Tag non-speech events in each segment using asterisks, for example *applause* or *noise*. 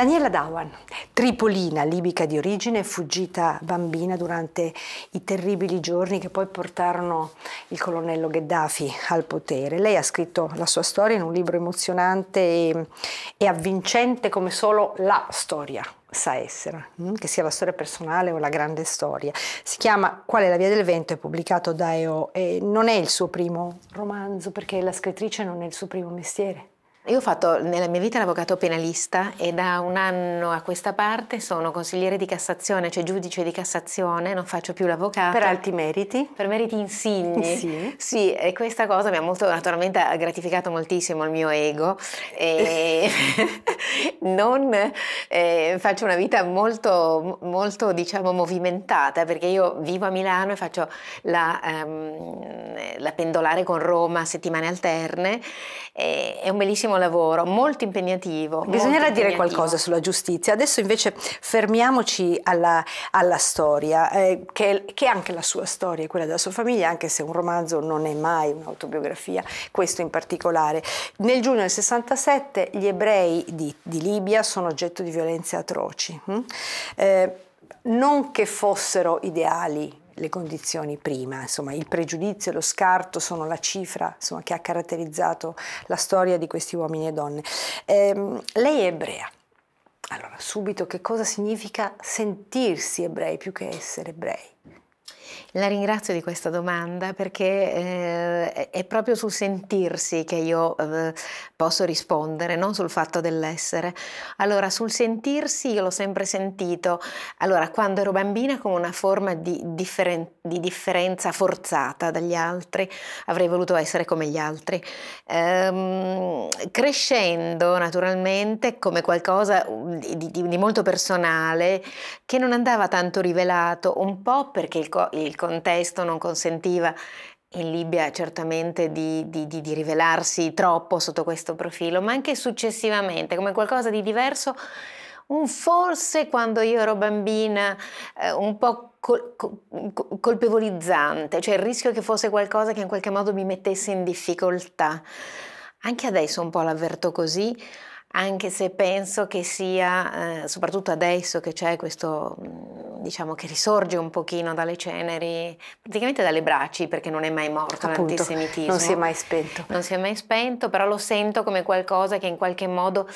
Daniela Dawan, tripolina libica di origine, fuggita bambina durante i terribili giorni che poi portarono il colonnello Gheddafi al potere. Lei ha scritto la sua storia in un libro emozionante e, e avvincente come solo la storia sa essere, mm? che sia la storia personale o la grande storia. Si chiama Qual è la via del vento, è pubblicato da EO e non è il suo primo romanzo perché la scrittrice non è il suo primo mestiere. Io ho fatto nella mia vita l'avvocato penalista e da un anno a questa parte sono consigliere di Cassazione, cioè giudice di Cassazione, non faccio più l'avvocato. Per alti meriti? Per meriti insigni. *laughs* Sì. sì e questa cosa mi ha molto, naturalmente ha gratificato moltissimo il mio ego. E *laughs* non eh, faccio una vita molto, molto, diciamo, movimentata perché io vivo a Milano e faccio la, um, la pendolare con Roma settimane alterne. è un bellissimo bellissimo lavoro, molto impegnativo. Bisognerà molto dire qualcosa sulla giustizia. Adesso invece fermiamoci alla, alla storia, eh, che, che, è anche la sua storia, quella della sua famiglia, anche se un romanzo non è mai un'autobiografia, questo in particolare. Nel giugno del 67 gli ebrei di, di Libia sono oggetto di violenze atroci. Hm? Eh, non che fossero ideali le condizioni prima, insomma il pregiudizio e lo scarto sono la cifra insomma, che ha caratterizzato la storia di questi uomini e donne. Ehm, lei è ebrea, allora subito che cosa significa sentirsi ebrei più che essere ebrei? La ringrazio di questa domanda perché eh, è proprio sul sentirsi che io eh, posso rispondere, non sul fatto dell'essere. Allora, sul sentirsi io l'ho sempre sentito, allora, quando ero bambina come una forma di, differen di, differenza forzata dagli altri, avrei voluto essere come gli altri. Ehm, crescendo naturalmente come qualcosa mm, di, di, di, molto personale che non andava tanto rivelato, un po' perché il, il contesto non consentiva in Libia certamente di, di, di, di, rivelarsi troppo sotto questo profilo, ma anche successivamente come qualcosa di diverso, un forse quando io ero bambina eh, un po' col, col, colpevolizzante, cioè il rischio che fosse qualcosa che in qualche modo mi mettesse in difficoltà. Anche adesso un po' l'avverto così, anche se penso che sia, eh, soprattutto adesso che c'è questo mm, diciamo che risorge un pochino dalle ceneri, praticamente dalle braci, perché non è mai morto Appunto, l'antisemitismo. Non si è mai spento. Non si è mai spento, però lo sento come qualcosa che in qualche modo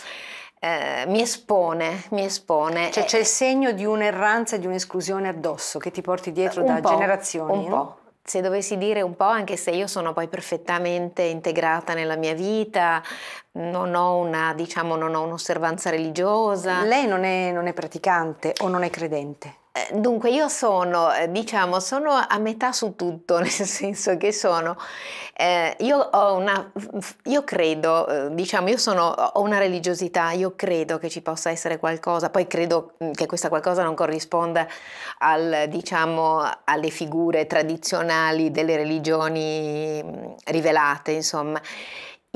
eh, mi espone, mi espone. Cioè eh, c'è il segno di un'erranza e di un'esclusione addosso che ti porti dietro un da po', generazioni. Un no? se dovessi dire un po', anche se io sono poi perfettamente integrata nella mia vita, non ho una, diciamo, non ho un'osservanza religiosa. Lei non è, non è praticante o non è credente? Eh, dunque io sono, eh, diciamo, sono a metà su tutto, *laughs* nel senso che sono, eh, io ho una, io credo, eh, diciamo, io sono, ho una religiosità, io credo che ci possa essere qualcosa, poi credo mm, che questa qualcosa non corrisponda al, diciamo, alle figure tradizionali delle religioni mm, rivelate, insomma.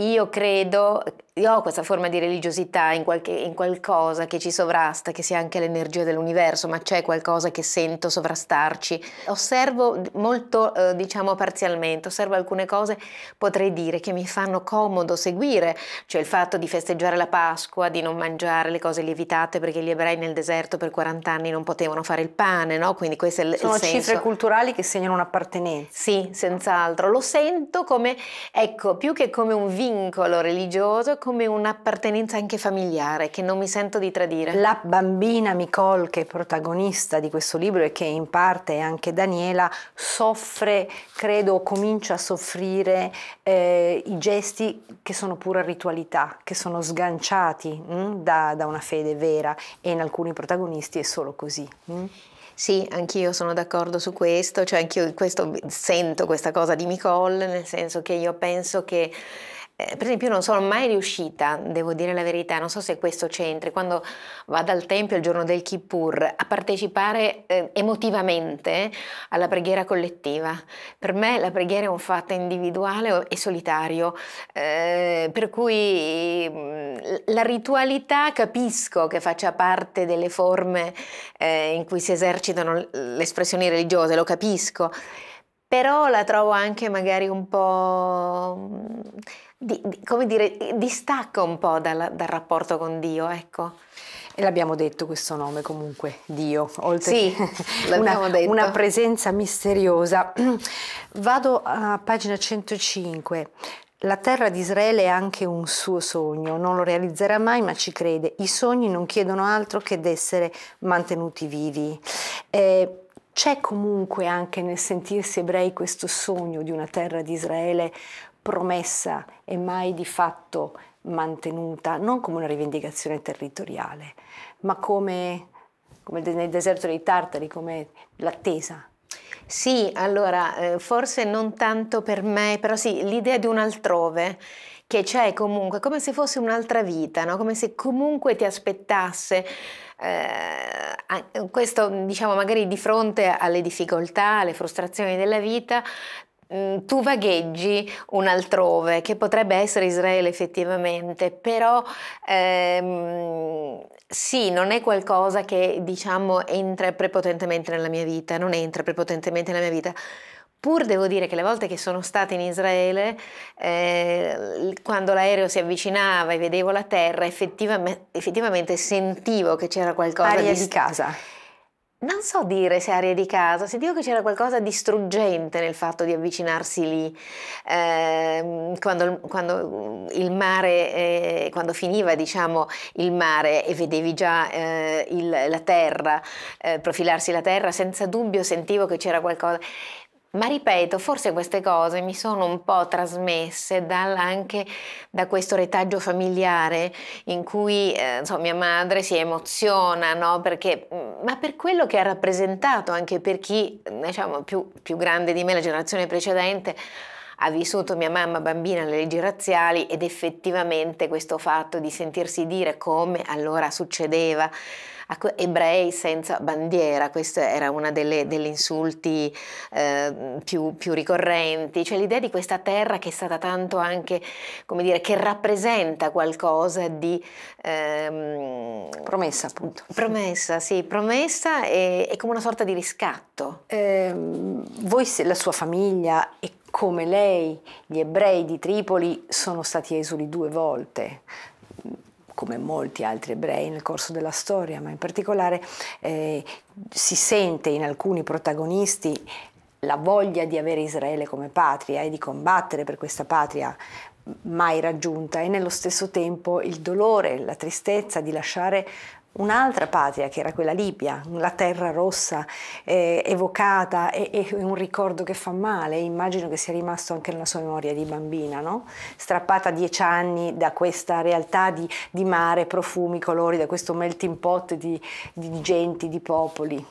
Io credo io ho questa forma di religiosità in, qualche, in qualcosa che ci sovrasta, che sia anche l'energia dell'universo, ma c'è qualcosa che sento sovrastarci. Osservo molto, eh, diciamo, parzialmente, osservo alcune cose, potrei dire, che mi fanno comodo seguire, cioè il fatto di festeggiare la Pasqua, di non mangiare le cose lievitate, perché gli ebrei nel deserto per 40 anni non potevano fare il pane, no? Quindi questo è il, Sono il senso. Sono cifre culturali che segnano un'appartenenza. Sì, senz'altro. Lo sento come, ecco, più che come un vincolo religioso, come un'appartenenza anche familiare che non mi sento di tradire. La bambina Nicole, che è protagonista di questo libro e che in parte è anche Daniela, soffre, credo, comincia a soffrire eh, i gesti che sono pura ritualità, che sono sganciati mh, mm, da, da, una fede vera e in alcuni protagonisti è solo così. Mh. Mm. Sì, anch'io sono d'accordo su questo, cioè anch'io questo, sento questa cosa di Nicole, nel senso che io penso che eh, per esempio, io non sono mai riuscita, devo dire la verità, non so se questo c'entri, quando vado al tempio il giorno del Kippur a partecipare eh, emotivamente alla preghiera collettiva. Per me la preghiera è un fatto individuale e solitario, eh, per cui mm, la ritualità capisco che faccia parte delle forme eh, in cui si esercitano le espressioni religiose, lo capisco però la trovo anche magari un po', di, di, come dire, distacca un po' dal, dal rapporto con Dio, ecco. E l'abbiamo detto questo nome comunque, Dio, oltre sì, *laughs* una, detto. una presenza misteriosa. *clears throat* Vado a pagina 105. La terra di Israele è anche un suo sogno, non lo realizzerà mai ma ci crede. I sogni non chiedono altro che d'essere mantenuti vivi. Eh, c'è comunque anche nel sentirsi ebrei questo sogno di una terra di Israele promessa e mai di fatto mantenuta, non come una rivendicazione territoriale, ma come, come nel deserto dei Tartari, come l'attesa sì, allora, eh, forse non tanto per me, però sì, l'idea di un altrove che c'è comunque, come se fosse un'altra vita, no? come se comunque ti aspettasse eh, questo diciamo magari di fronte alle difficoltà, alle frustrazioni della vita, mm, tu vagheggi un altrove che potrebbe essere Israele effettivamente, però ehm, sì, non è qualcosa che diciamo entra prepotentemente nella mia vita, non entra prepotentemente nella mia vita. Pur devo dire che le volte che sono stata in Israele, eh, quando l'aereo si avvicinava e vedevo la terra, effettivamente, effettivamente sentivo che c'era qualcosa Aria di, di casa. Non so dire se aria di casa, sentivo che c'era qualcosa di struggente nel fatto di avvicinarsi lì, eh, quando, quando, il mare, eh, quando finiva diciamo il mare e vedevi già eh, il, la terra, eh, profilarsi la terra, senza dubbio sentivo che c'era qualcosa, ma ripeto, forse queste cose mi sono un po' trasmesse dal, anche da questo retaggio familiare in cui eh, insomma, mia madre si emoziona, no? Perché, mm, ma per quello che ha rappresentato anche per chi, diciamo, più, più grande di me, la generazione precedente, ha vissuto mia mamma bambina alle leggi razziali ed effettivamente questo fatto di sentirsi dire come allora succedeva Ecco, ebrei senza bandiera, questo era uno degli insulti eh, più, più, ricorrenti, cioè l'idea di questa terra che è stata tanto anche, come dire, che rappresenta qualcosa di... Ehm, promessa appunto. Promessa, sì, promessa e, come una sorta di riscatto. Eh, voi, la sua famiglia e come lei, gli ebrei di Tripoli sono stati esuli due volte, come molti altri ebrei nel corso della storia, ma in particolare eh, si sente in alcuni protagonisti la voglia di avere Israele come patria e di combattere per questa patria mai raggiunta e nello stesso tempo il dolore, la tristezza di lasciare un'altra patria che era quella Libia, la terra rossa eh, evocata e, e, un ricordo che fa male, immagino che sia rimasto anche nella sua memoria di bambina, no? strappata a dieci anni da questa realtà di, di, mare, profumi, colori, da questo melting pot di, di genti, di popoli.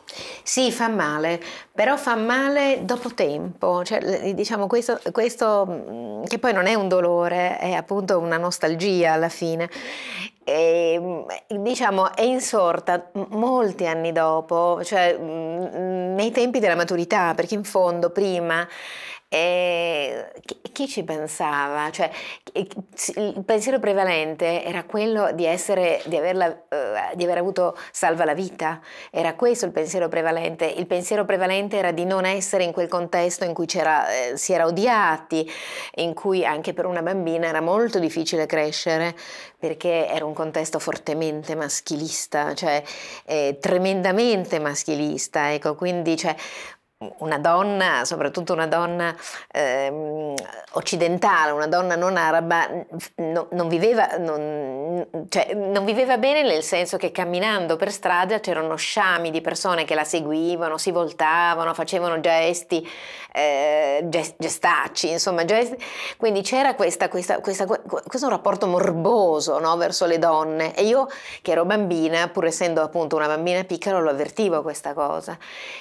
Sì, fa male, però fa male dopo tempo, cioè, diciamo questo, questo mm, che poi non è un dolore, è appunto una nostalgia alla fine e, ehm, diciamo, è insorta molti anni dopo, cioè nei tempi della maturità, perché in fondo prima e chi ci pensava? Cioè, il pensiero prevalente era quello di, essere, di, averla, eh, di, aver avuto salva la vita, era questo il pensiero prevalente. Il pensiero prevalente era di non essere in quel contesto in cui eh, si era odiati, in cui anche per una bambina era molto difficile crescere perché era un contesto fortemente maschilista, cioè eh, tremendamente maschilista. Ecco, quindi cioè, una donna, soprattutto una donna eh, occidentale, una donna non araba, no, non, viveva, non, cioè, non, viveva, bene nel senso che camminando per strada c'erano sciami di persone che la seguivano, si voltavano, facevano gesti, eh, gest, gestacci, insomma, gesti. quindi c'era questa, questa, questa, questo rapporto morboso no, verso le donne e io che ero bambina, pur essendo appunto una bambina piccola, lo avvertivo questa cosa.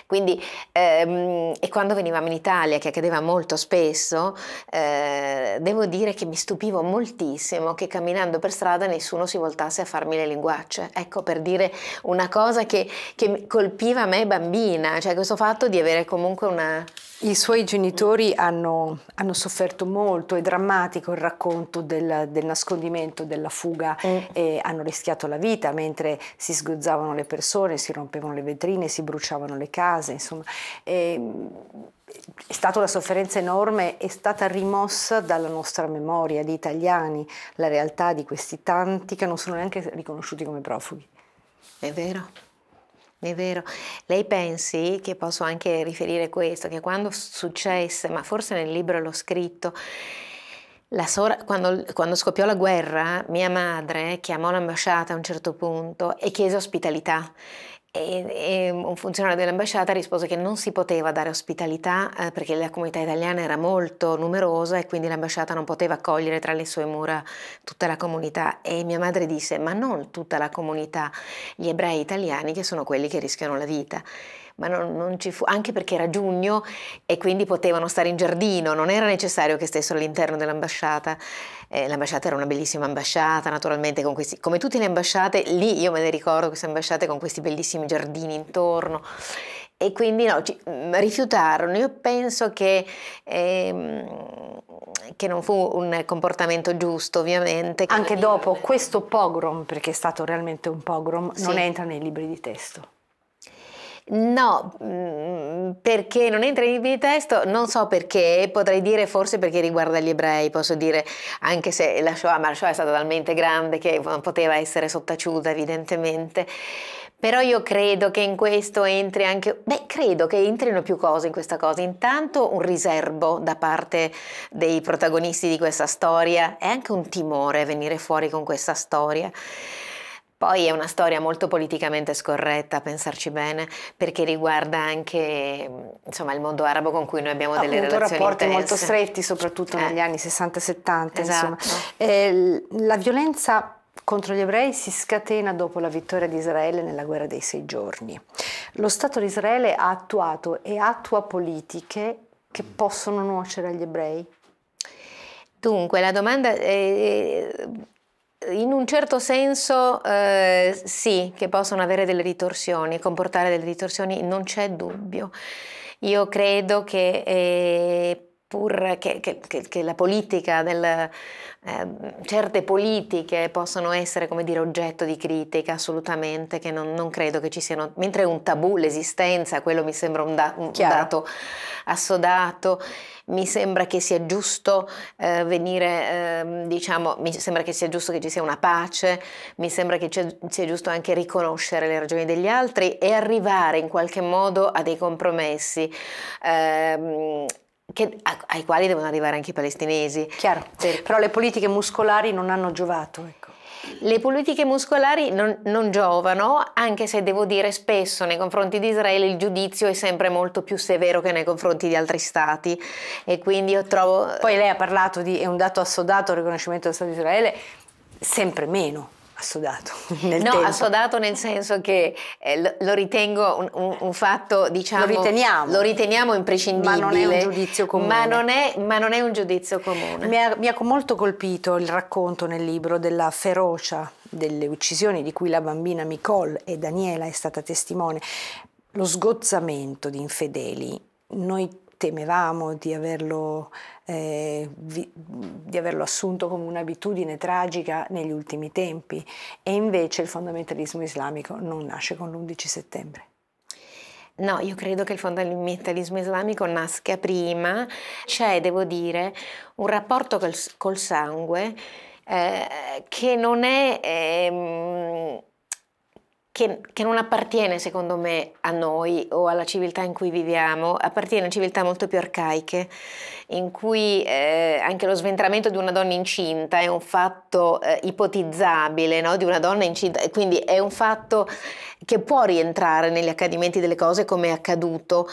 Quindi, eh, Ehm, e, quando venivamo in Italia, che accadeva molto spesso, eh, devo dire che mi stupivo moltissimo che camminando per strada nessuno si voltasse a farmi le linguacce. Ecco per dire una cosa che, che colpiva me bambina, cioè questo fatto di avere comunque una i suoi genitori hanno, hanno, sofferto molto, è drammatico il racconto del, del nascondimento, della fuga, mm. e hanno rischiato la vita mentre si sgozzavano le persone, si rompevano le vetrine, si bruciavano le case, insomma. E, ehm, è stata una sofferenza enorme, è stata rimossa dalla nostra memoria di italiani, la realtà di questi tanti che non sono neanche riconosciuti come profughi. È vero. È vero, lei pensi che posso anche riferire questo, che quando successe, ma forse nel libro l'ho scritto, Sora, quando, quando, scoppiò la guerra, mia madre chiamò l'ambasciata a un certo punto e chiese ospitalità e, un funzionario dell'ambasciata rispose che non si poteva dare ospitalità eh, perché la comunità italiana era molto numerosa e quindi l'ambasciata non poteva accogliere tra le sue mura tutta la comunità e mia madre disse ma non tutta la comunità, gli ebrei italiani che sono quelli che rischiano la vita ma non, non, ci fu, anche perché era giugno e quindi potevano stare in giardino, non era necessario che stessero all'interno dell'ambasciata. Eh, l'ambasciata era una bellissima ambasciata, naturalmente, questi, come tutte le ambasciate, lì io me le ricordo queste ambasciate con questi bellissimi giardini intorno. E quindi no, ci, mm, rifiutarono. Io penso che, ehm, che, non fu un comportamento giusto, ovviamente. Anche dopo questo pogrom, perché è stato realmente un pogrom, sì. non entra nei libri di testo. No, mm, perché non entra in testo, non so perché, potrei dire forse perché riguarda gli ebrei, posso dire, anche se la Shoah, ma la Shoah è stata talmente grande che non eh, poteva essere sottaciuta evidentemente. Però io credo che in questo entri anche, beh, credo che entrino più cose in questa cosa. Intanto un riservo da parte dei protagonisti di questa storia e anche un timore venire fuori con questa storia. Poi è una storia molto politicamente scorretta, a pensarci bene, perché riguarda anche insomma, il mondo arabo con cui noi abbiamo Appunto, delle relazioni rapporti intense. molto stretti, soprattutto eh. negli anni 60 e 70. Esatto. Eh, la violenza contro gli ebrei si scatena dopo la vittoria di Israele nella guerra dei sei giorni. Lo Stato di Israele ha attuato e attua politiche che possono nuocere agli ebrei? Dunque, la domanda... È eh, eh, in un certo senso eh, sì, che possono avere delle ritorsioni, comportare delle ritorsioni, non c'è dubbio. Io credo che eh, pur che, che, che, la politica, del, eh, certe politiche possono essere come dire, oggetto di critica assolutamente, che non, non credo che ci siano, mentre è un tabù l'esistenza, quello mi sembra un, da, un dato assodato mi sembra che sia giusto eh, venire, eh, diciamo, mi sembra che sia giusto che ci sia una pace, mi sembra che sia, giusto anche riconoscere le ragioni degli altri e arrivare in qualche modo a dei compromessi. Ehm, che, ai quali devono arrivare anche i palestinesi. Chiaro, sì. però le politiche muscolari non hanno giovato. Ecco. Le politiche muscolari non, non giovano, anche se devo dire spesso nei confronti di Israele il giudizio è sempre molto più severo che nei confronti di altri stati e quindi io trovo... Poi lei ha parlato di, è un dato assodato il riconoscimento dello Stato di Israele, sempre meno Assodato *laughs* nel no, tempo. assodato nel senso che eh, lo, lo, ritengo un, un, un, fatto, diciamo... Lo riteniamo. Lo riteniamo imprescindibile. Ma non è un giudizio comune. Ma non è, ma non è un giudizio comune. Mi ha, mi ha molto colpito il racconto nel libro della ferocia delle uccisioni di cui la bambina Nicole e Daniela è stata testimone. Lo sgozzamento di infedeli, noi temevamo di averlo eh, vi, di averlo assunto come un'abitudine tragica negli ultimi tempi e invece il fondamentalismo islamico non nasce con l'11 settembre. No, io credo che il fondamentalismo islamico nasca prima, c'è, devo dire, un rapporto col, col sangue eh, che non è... Eh, che, che, non appartiene secondo me a noi o alla civiltà in cui viviamo, appartiene a civiltà molto più arcaiche, in cui eh, anche lo sventramento di una donna incinta è un fatto eh, ipotizzabile, no? di una donna incinta, quindi è un fatto che può rientrare negli accadimenti delle cose come è accaduto.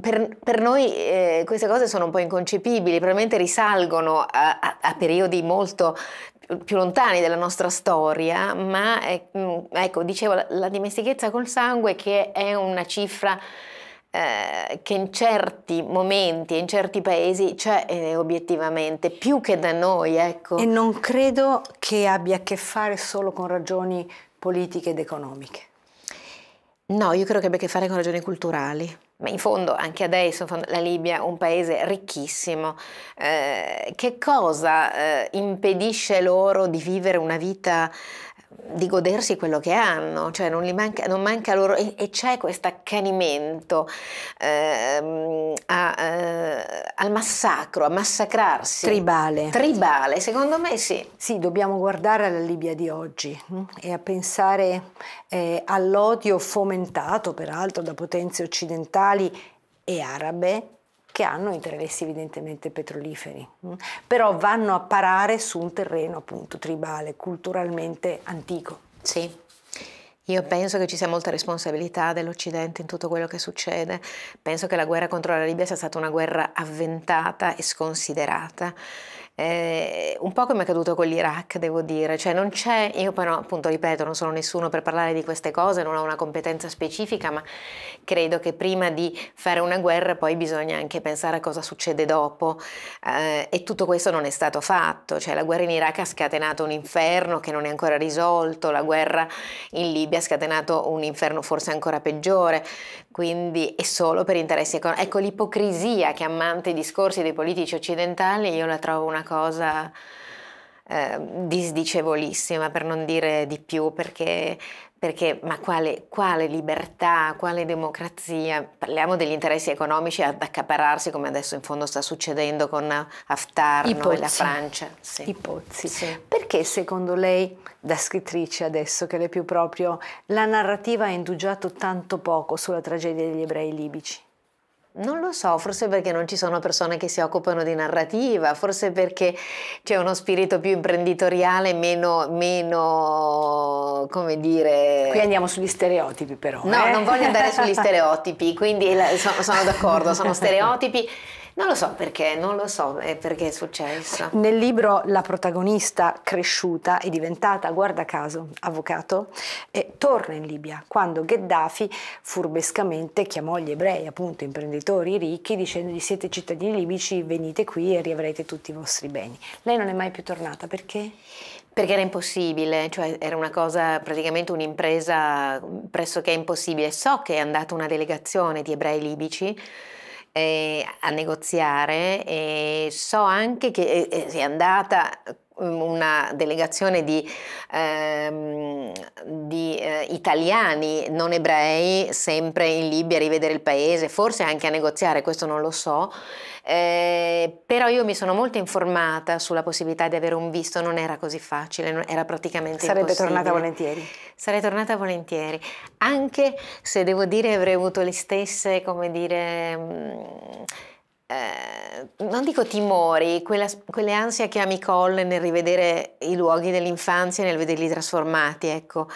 Per, per noi eh, queste cose sono un po' inconcepibili, probabilmente risalgono a, a, a periodi molto più lontani della nostra storia, ma è, mm, ecco, dicevo, la, la dimestichezza col sangue che è una cifra eh, che in certi momenti, in certi paesi c'è eh, obiettivamente, più che da noi, ecco. E non credo che abbia a che fare solo con ragioni politiche ed economiche. No, io credo che abbia a che fare con ragioni culturali ma in fondo anche adesso la Libia è un paese ricchissimo, eh, che cosa eh, impedisce loro di vivere una vita di godersi quello che hanno, cioè non, manca, non manca, loro e, e c'è questo accanimento ehm, a, eh, al massacro, a massacrarsi. Tribale. Tribale, secondo me sì. Sì, dobbiamo guardare alla Libia di oggi mh? Mm, e a pensare eh, all'odio fomentato peraltro da potenze occidentali e arabe che hanno interessi evidentemente petroliferi, mm? però vanno a parare su un terreno appunto tribale, culturalmente antico. Sì. Io penso che ci sia molta responsabilità dell'Occidente in tutto quello che succede. Penso che la guerra contro la Libia sia stata una guerra avventata e sconsiderata eh, un po' come è accaduto con l'Iraq, devo dire, cioè non c'è, io però appunto ripeto, non sono nessuno per parlare di queste cose, non ho una competenza specifica, ma credo che prima di fare una guerra poi bisogna anche pensare a cosa succede dopo eh, e tutto questo non è stato fatto, cioè la guerra in Iraq ha scatenato un inferno che non è ancora risolto, la guerra in Libia ha scatenato un inferno forse ancora peggiore, quindi è solo per interessi economici. Ecco l'ipocrisia che ammanta i discorsi dei politici occidentali, io la trovo una cosa eh, disdicevolissima, per non dire di più, perché, perché ma quale, quale, libertà, quale democrazia? Parliamo degli interessi economici ad accaparrarsi come adesso in fondo sta succedendo con Haftar no? e la Francia. Sì. I pozzi. Sì. Perché secondo lei, da scrittrice adesso che le più proprio, la narrativa ha indugiato tanto poco sulla tragedia degli ebrei libici? Non lo so, forse perché non ci sono persone che si occupano di narrativa, forse perché c'è uno spirito più imprenditoriale, meno, meno come dire... Qui andiamo sugli stereotipi però. No, eh? non voglio andare sugli *laughs* stereotipi, quindi sono, sono d'accordo, sono *laughs* stereotipi. Non lo so perché, non lo so eh, perché è successo. Nel libro la protagonista cresciuta e diventata, guarda caso, avvocato, eh, torna in Libia quando Gheddafi furbescamente chiamò gli ebrei, appunto imprenditori ricchi, dicendogli siete cittadini libici, venite qui e riavrete tutti i vostri beni. Lei non è mai più tornata, perché? Perché era impossibile, cioè era una cosa, praticamente un'impresa pressoché impossibile. So che è andata una delegazione di ebrei libici eh, a negoziare e so anche che è, eh, è eh, andata Um, una delegazione di, ehm, di eh, italiani non ebrei sempre in Libia a rivedere il paese, forse anche a negoziare, questo non lo so, eh, però io mi sono molto informata sulla possibilità di avere un visto, non era così facile, non, era praticamente Sarebbe tornata volentieri? Sarei tornata volentieri, anche se devo dire avrei avuto le stesse, come dire... Mh, mm, eh, non dico timori, quella, quelle ansie che ha Nicole nel rivedere i luoghi dell'infanzia, e nel vederli trasformati, ecco.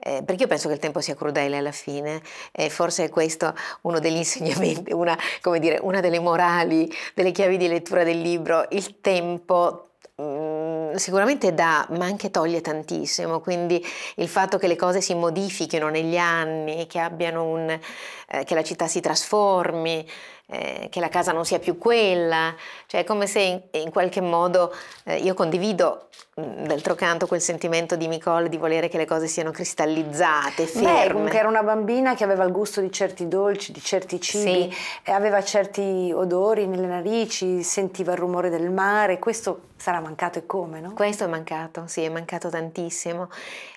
Eh, perché io penso che il tempo sia crudele alla fine e forse è questo uno degli insegnamenti, una, dire, una delle morali, delle chiavi di lettura del libro, il tempo mm, sicuramente dà, ma anche toglie tantissimo, quindi il fatto che le cose si modifichino negli anni, che abbiano un, eh, che la città si trasformi, eh, che la casa non sia più quella, cioè è come se in, in qualche modo eh, io condivido mm, d'altro canto quel sentimento di Nicole di volere che le cose siano cristallizzate, ferme. Beh, comunque era una bambina che aveva il gusto di certi dolci, di certi cibi, sì. aveva certi odori nelle narici, sentiva il rumore del mare, questo sarà mancato e come, no? Questo è mancato, sì, è mancato tantissimo.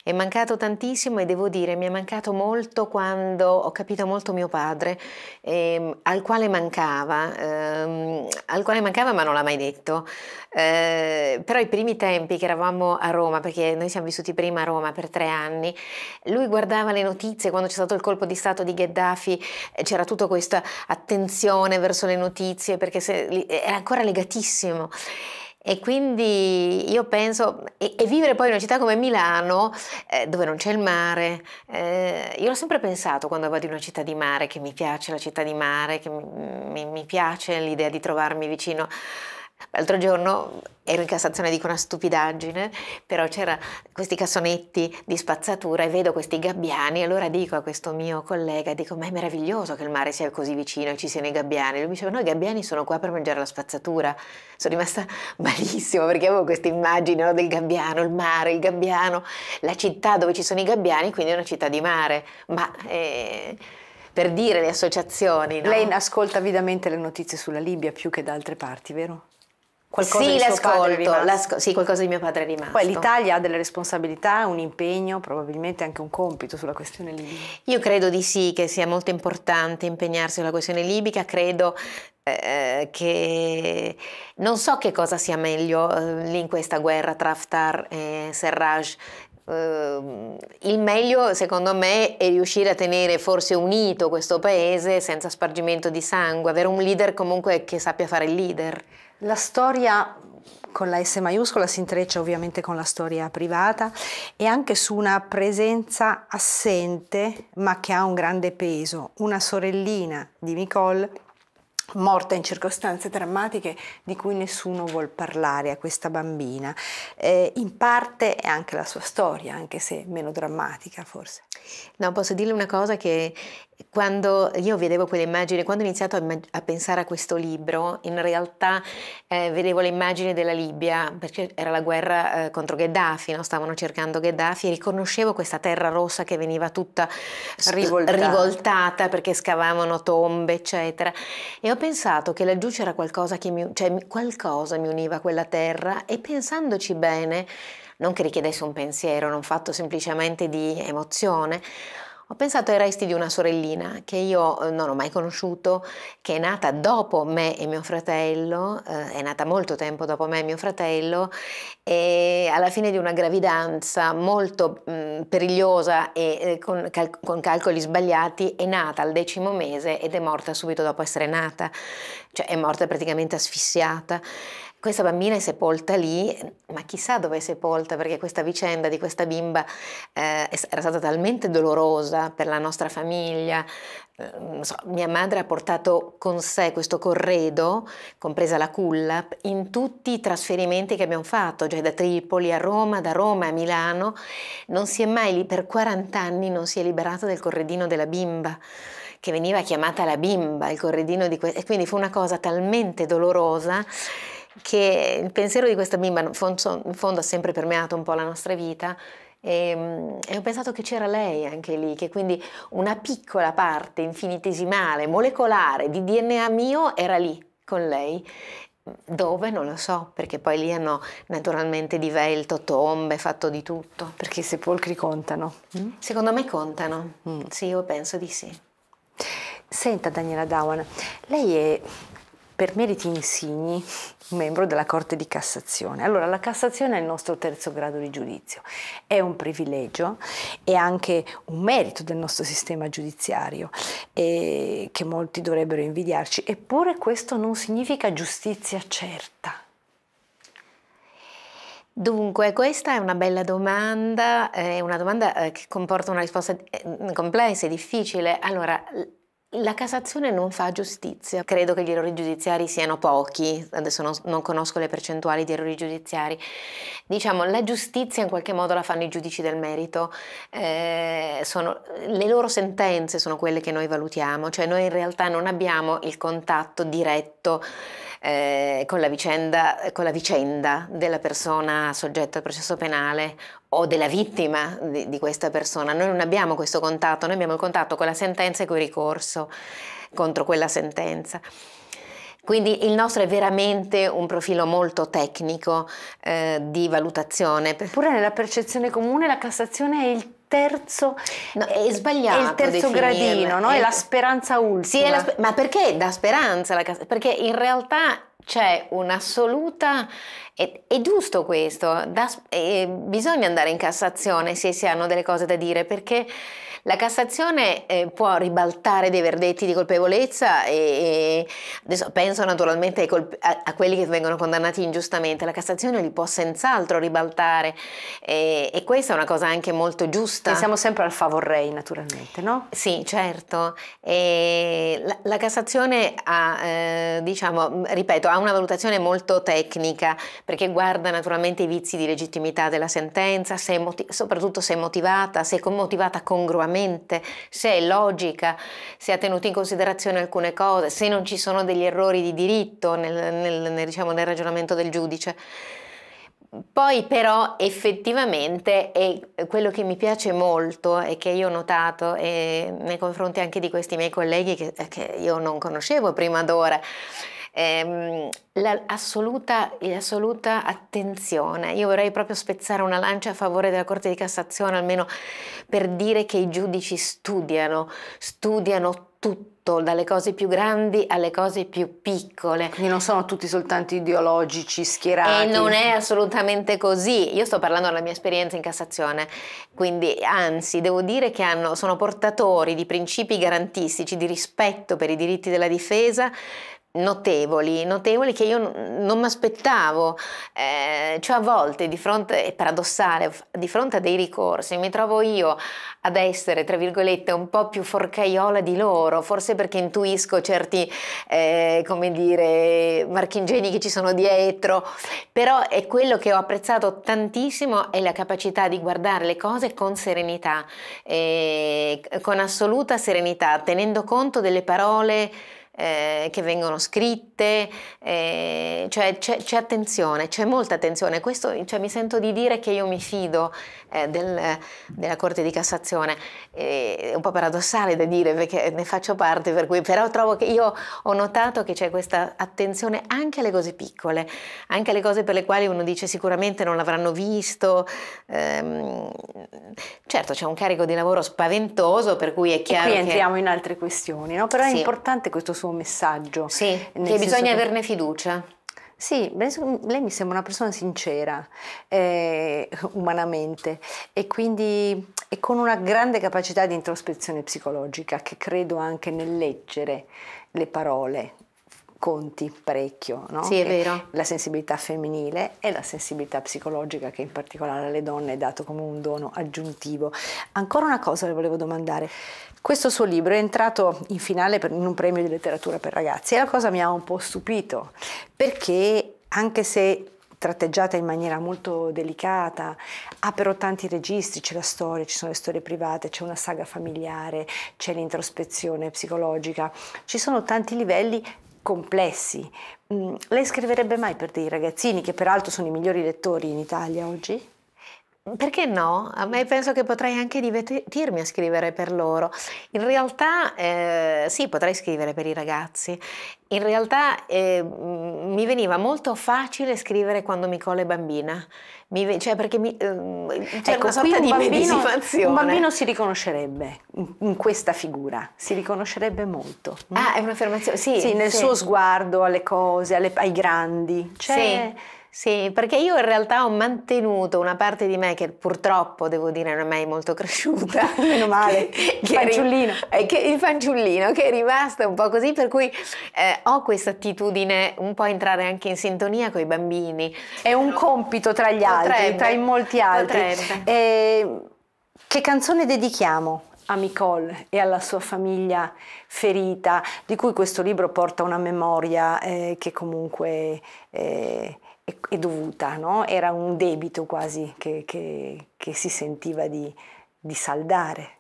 È mancato tantissimo e devo dire, mi è mancato molto quando ho capito molto mio mio padre, ehm, al, quale mancava, ehm, al quale mancava, ma non l'ha mai detto. Eh, però i primi tempi che eravamo a Roma, perché noi siamo vissuti prima a Roma per tre anni, lui guardava le notizie quando c'è stato il colpo di Stato di Gheddafi, eh, c'era tutta questa attenzione verso le notizie perché se, era ancora legatissimo. E quindi io penso, e, e, vivere poi in una città come Milano, eh, dove non c'è il mare, eh, io l'ho sempre pensato quando vado in una città di mare, che mi piace la città di mare, che mi, mi, mi piace l'idea di trovarmi vicino L'altro giorno ero in Cassazione, dico una stupidaggine, però c'era questi cassonetti di spazzatura e vedo questi gabbiani allora dico a questo mio collega, dico ma è meraviglioso che il mare sia così vicino e ci siano i gabbiani. Lui mi diceva no i gabbiani sono qua per mangiare la spazzatura. Sono rimasta *laughs* malissimo perché avevo questa immagine no, del gabbiano, il mare, il gabbiano, la città dove ci sono i gabbiani, quindi è una città di mare. Ma... Eh per dire le associazioni. No? Lei ascolta avidamente le notizie sulla Libia più che da altre parti, vero? qualcosa sì, di suo padre sì, qualcosa di mio padre è rimasto. Poi l'Italia ha delle responsabilità, un impegno, probabilmente anche un compito sulla questione libica. Io credo di sì, che sia molto importante impegnarsi sulla questione libica, credo eh, che non so che cosa sia meglio eh, lì in questa guerra tra Haftar e Serraj, Uh, il meglio secondo me è riuscire a tenere forse unito questo paese senza spargimento di sangue, avere un leader comunque che sappia fare il leader. La storia con la S maiuscola si intreccia ovviamente con la storia privata e anche su una presenza assente ma che ha un grande peso, una sorellina di Nicole morta in circostanze drammatiche di cui nessuno vuol parlare a questa bambina. Eh, in parte è anche la sua storia, anche se meno drammatica forse. No, posso dirle una cosa che quando io vedevo quelle immagini, quando ho iniziato a, a pensare a questo libro, in realtà eh, vedevo le immagini della Libia, perché era la guerra eh, contro Gheddafi, no? stavano cercando Gheddafi, e riconoscevo questa terra rossa che veniva tutta rivoltata. rivoltata. perché scavavano tombe, eccetera. E ho pensato che laggiù c'era qualcosa che mi, cioè, qualcosa mi univa a quella terra e pensandoci bene, non che richiedesse un pensiero, non fatto semplicemente di emozione, ho pensato ai resti di una sorellina che io eh, non ho mai conosciuto, che è nata dopo me e mio fratello, eh, è nata molto tempo dopo me e mio fratello, e alla fine di una gravidanza molto mh, mm, perigliosa e eh, con, cal con, calcoli sbagliati, è nata al decimo mese ed è morta subito dopo essere nata, cioè è morta praticamente asfissiata questa bambina è sepolta lì, ma chissà dove è sepolta, perché questa vicenda di questa bimba eh, era stata talmente dolorosa per la nostra famiglia. Eh, so, mia madre ha portato con sé questo corredo, compresa la culla, in tutti i trasferimenti che abbiamo fatto, cioè da Tripoli a Roma, da Roma a Milano. Non si è mai lì, per 40 anni non si è liberata del corredino della bimba che veniva chiamata la bimba, il corredino di questo, e quindi fu una cosa talmente dolorosa che il pensiero di questa bimba in fondo, ha sempre permeato un po' la nostra vita e, ehm, e ho pensato che c'era lei anche lì, che quindi una piccola parte infinitesimale, molecolare di DNA mio era lì con lei dove non lo so, perché poi lì hanno naturalmente divelto tombe, fatto di tutto. Perché i sepolcri contano? Mm? Secondo me contano, mm. sì, io penso di sì. Senta Daniela Dawan, lei è per meriti insigni membro della Corte di Cassazione. Allora, la Cassazione è il nostro terzo grado di giudizio, è un privilegio, e anche un merito del nostro sistema giudiziario eh, che molti dovrebbero invidiarci, eppure questo non significa giustizia certa. Dunque, questa è una bella domanda, è una domanda eh, che comporta una risposta eh, complessa e difficile. Allora, la Cassazione non fa giustizia. Credo che gli errori giudiziari siano pochi, adesso non, non, conosco le percentuali di errori giudiziari. Diciamo, la giustizia in qualche modo la fanno i giudici del merito. Eh, sono, le loro sentenze sono quelle che noi valutiamo, cioè noi in realtà non abbiamo il contatto diretto eh, con, la vicenda, con, la vicenda, della persona soggetta al processo penale o della vittima di, di questa persona. Noi non abbiamo questo contatto, noi abbiamo il contatto con la sentenza e con il ricorso contro quella sentenza. Quindi il nostro è veramente un profilo molto tecnico eh, di valutazione. Eppure nella percezione comune la Cassazione è il terzo, no, è eh, sbagliato. È il terzo gradino, no? è, è la speranza ultima. Sì, la sper- ma perché dà speranza? La cas- perché in realtà c'è un'assoluta... È, è giusto questo, da, eh, bisogna andare in Cassazione se si hanno delle cose da dire, perché la Cassazione eh, può ribaltare dei verdetti di colpevolezza e, e penso naturalmente a, a, quelli che vengono condannati ingiustamente, la Cassazione li può senz'altro ribaltare e, e, questa è una cosa anche molto giusta. Pensiamo sempre al favorrei naturalmente, no? Sì, certo. La, la, Cassazione ha, eh, diciamo, ripeto, ha una valutazione molto tecnica perché guarda naturalmente i vizi di legittimità della sentenza, se soprattutto se motivata, se motivata congruamente effettivamente, se è logica, se ha tenuto in considerazione alcune cose, se non ci sono degli errori di diritto nel, nel, nel, diciamo, nel ragionamento del giudice. Poi però effettivamente è quello che mi piace molto e che io ho notato eh, nei confronti anche di questi miei colleghi che, che io non conoscevo prima d'ora, ehm, l'assoluta, l'assoluta attenzione. Io vorrei proprio spezzare una lancia a favore della Corte di Cassazione, almeno per dire che i giudici studiano, studiano tutto dalle cose più grandi alle cose più piccole. Quindi non sono tutti soltanto ideologici, schierati. E non è assolutamente così. Io sto parlando della mia esperienza in Cassazione, quindi anzi devo dire che hanno, sono portatori di principi garantistici, di rispetto per i diritti della difesa, notevoli, notevoli che io non mi aspettavo, eh, cioè a volte di fronte, è paradossale, di fronte a dei ricorsi mi trovo io ad essere, tra virgolette, un po' più forcaiola di loro, forse perché intuisco certi, eh, come dire, marchingeni che ci sono dietro, però è quello che ho apprezzato tantissimo è la capacità di guardare le cose con serenità, eh, con assoluta serenità, tenendo conto delle parole eh, che vengono scritte, eh, cioè c'è, attenzione, c'è molta attenzione, Questo, cioè, mi sento di dire che io mi fido eh, del, della Corte di Cassazione. è un po' paradossale da dire perché ne faccio parte, per cui, però trovo che io ho notato che c'è questa attenzione anche alle cose piccole, anche alle cose per le quali uno dice sicuramente non l'avranno visto. Ehm, certo c'è un carico di lavoro spaventoso per cui è chiaro... E qui entriamo che... in altre questioni, no? però sì. è importante questo suo messaggio. Sì, che bisogna che... averne fiducia. Sì, lei mi sembra una persona sincera, eh, umanamente, e quindi e con una grande capacità di introspezione psicologica che credo anche nel leggere le parole conti parecchio, no? Sì, è vero. La sensibilità femminile e la sensibilità psicologica che in particolare alle donne è dato come un dono aggiuntivo. Ancora una cosa le volevo domandare, questo suo libro è entrato in finale per, in un premio di letteratura per ragazzi e la cosa mi ha un po' stupito perché anche se tratteggiata in maniera molto delicata, ha però tanti registri, c'è la storia, ci sono le storie private, c'è una saga familiare, c'è l'introspezione psicologica, ci sono tanti livelli complessi. Mm, lei scriverebbe mai per dei ragazzini che peraltro sono i migliori lettori in Italia oggi? Perché no? Ah, a me penso che potrei anche divertirmi a scrivere per loro. In realtà eh, sì, potrei scrivere per i ragazzi. In realtà eh, mi veniva molto facile scrivere quando Nicole è bambina, mi, cioè perché mi, eh, c'è ecco, una sorta un di bambino, Un bambino si riconoscerebbe in questa figura, si riconoscerebbe molto. Ah, è un'affermazione, sì. Sì, nel sì. suo sguardo alle cose, alle, ai grandi. Cioè, sì sì, perché io in realtà ho mantenuto una parte di me che purtroppo, devo dire, non è mai molto *laughs* cresciuta. Meno male, che, il fanciullino. Che, eh, che, il fanciullino, che è rimasto un po' così, per cui eh, ho questa attitudine un po' a entrare anche in sintonia con i bambini. È un compito tra gli potrebbe, altri, tra i molti altri. Eh, che canzone dedichiamo a Nicole e alla sua famiglia ferita, di cui questo libro porta una memoria eh, che comunque eh, è, dovuta, no? era un debito quasi che, che, che si sentiva di, di saldare.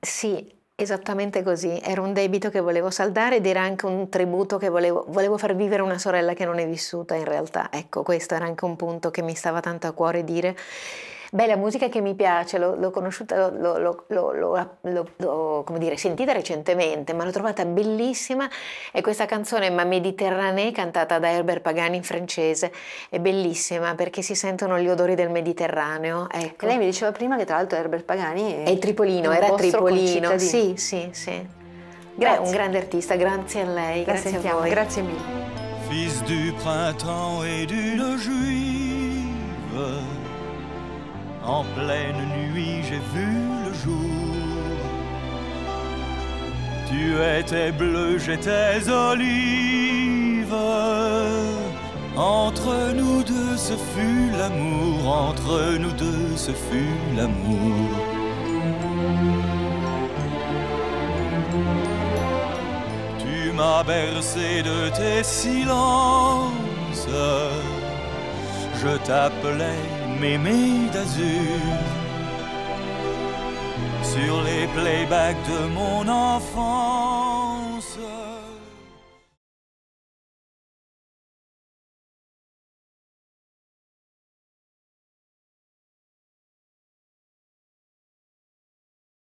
Sì, Esattamente così, era un debito che volevo saldare ed era anche un tributo che volevo, volevo, far vivere una sorella che non è vissuta in realtà. Ecco, questo era anche un punto che mi stava tanto a cuore dire Beh, la musica che mi piace, l'ho, conosciuta, l'ho, come dire, sentita recentemente, ma l'ho trovata bellissima, è questa canzone Ma Méditerranée cantata da Herbert Pagani in francese, è bellissima perché si sentono gli odori del Mediterraneo. Ecco. Lei mi diceva prima che tra l'altro Herbert Pagani è, è tripolino, era tripolino, sì, sì, sì. Grazie. Beh, un grande artista, grazie a lei, La grazie sentiamo. a voi. Grazie mille. Fils du printemps et d'une juive. En pleine nuit, j'ai vu le jour. Tu étais bleu, j'étais olive. Entre nous deux, ce fut l'amour. Entre nous deux, ce fut l'amour. Tu m'as bercé de tes silences. Je t'appelais Mémé d'azur sur les playbacks de mon enfant.